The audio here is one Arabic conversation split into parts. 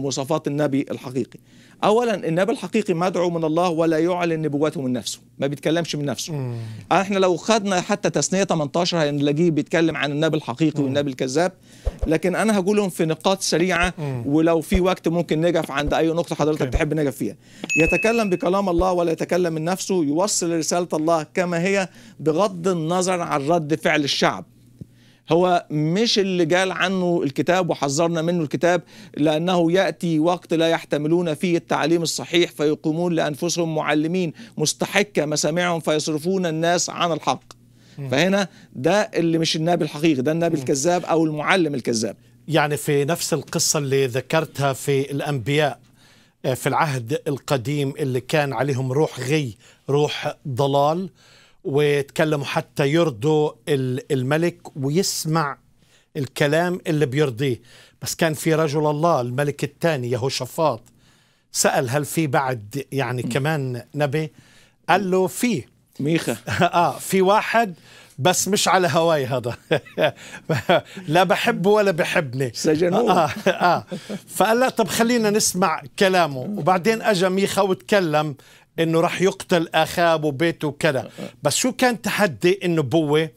مواصفات النبي الحقيقي اولا النبي الحقيقي مدعو من الله ولا يعلن نبوته من نفسه ما بيتكلمش من نفسه مم. احنا لو خدنا حتى تثنيه 18 هنلاقيه بيتكلم عن النبي الحقيقي مم. والنبي الكذاب لكن انا هقولهم في نقاط سريعه مم. ولو في وقت ممكن نقف عند اي نقطه حضرتك okay. تحب نقف فيها يتكلم بكلام الله ولا يتكلم من نفسه يوصل رساله الله كما هي بغض النظر عن رد فعل الشعب هو مش اللي قال عنه الكتاب وحذرنا منه الكتاب لأنه يأتي وقت لا يحتملون فيه التعليم الصحيح فيقومون لأنفسهم معلمين مستحكة مسامعهم فيصرفون الناس عن الحق فهنا ده اللي مش النبي الحقيقي ده النبي الكذاب أو المعلم الكذاب يعني في نفس القصة اللي ذكرتها في الأنبياء آه، في العهد القديم اللي كان عليهم روح غي روح ضلال وتكلموا حتى يرضوا الملك ويسمع الكلام اللي بيرضيه بس كان في رجل الله الملك الثاني يهوشفاط سأل هل في بعد يعني كمان نبي قال له في ميخا اه في واحد بس مش على هواي هذا لا بحبه ولا بحبني سجنوه آه, آه, آه. فقال له طب خلينا نسمع كلامه وبعدين اجى ميخا وتكلم انه راح يقتل اخاب وبيته وكذا بس شو كان تحدي بوه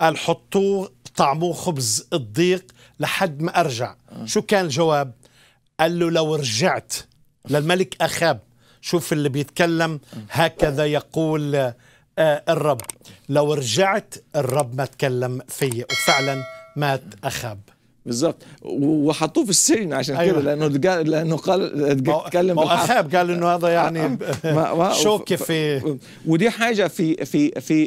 قال حطوه طعموه خبز الضيق لحد ما ارجع شو كان الجواب قال له لو رجعت للملك اخاب شوف اللي بيتكلم هكذا يقول آه، الرب لو رجعت الرب ما تكلم فيي وفعلا مات اخاب بالظبط وحطوه في السجن عشان أيوة. كده لانه دجا... لانه قال اتكلم مو... اخاب قال انه هذا يعني آه، آه، شوكه في ودي حاجه في في في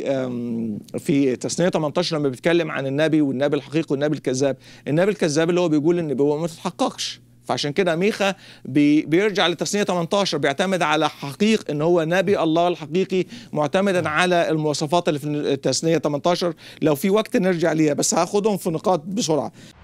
في تثنيه 18 لما بيتكلم عن النبي والنبي الحقيقي والنبي الكذاب النبي الكذاب اللي هو بيقول هو ما تتحققش فعشان كده ميخا بي بيرجع لتسنية 18 بيعتمد على حقيق ان هو نبي الله الحقيقي معتمدا نعم. على المواصفات اللي في التسنية 18 لو في وقت نرجع ليها بس هاخدهم في نقاط بسرعه